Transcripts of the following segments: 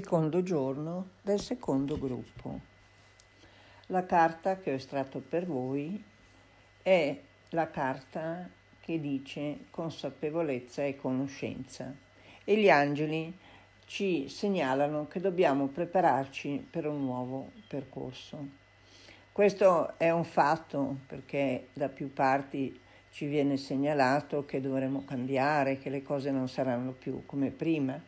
secondo giorno del secondo gruppo. La carta che ho estratto per voi è la carta che dice consapevolezza e conoscenza e gli angeli ci segnalano che dobbiamo prepararci per un nuovo percorso. Questo è un fatto perché da più parti ci viene segnalato che dovremo cambiare, che le cose non saranno più come prima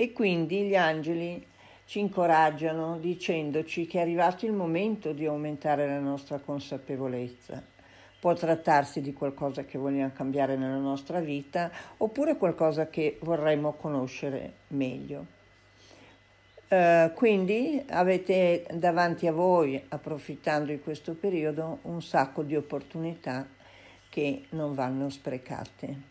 e quindi gli angeli ci incoraggiano dicendoci che è arrivato il momento di aumentare la nostra consapevolezza. Può trattarsi di qualcosa che vogliamo cambiare nella nostra vita oppure qualcosa che vorremmo conoscere meglio. Uh, quindi avete davanti a voi, approfittando di questo periodo, un sacco di opportunità che non vanno sprecate.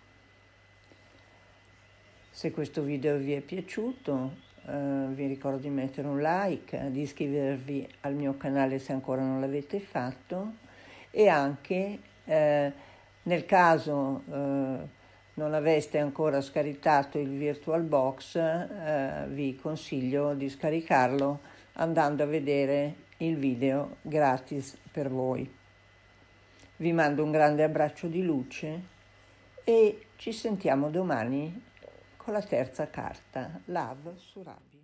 Se questo video vi è piaciuto eh, vi ricordo di mettere un like, di iscrivervi al mio canale se ancora non l'avete fatto e anche eh, nel caso eh, non aveste ancora scaricato il Virtual Box, eh, vi consiglio di scaricarlo andando a vedere il video gratis per voi. Vi mando un grande abbraccio di luce e ci sentiamo domani con la terza carta, Love su Surabi.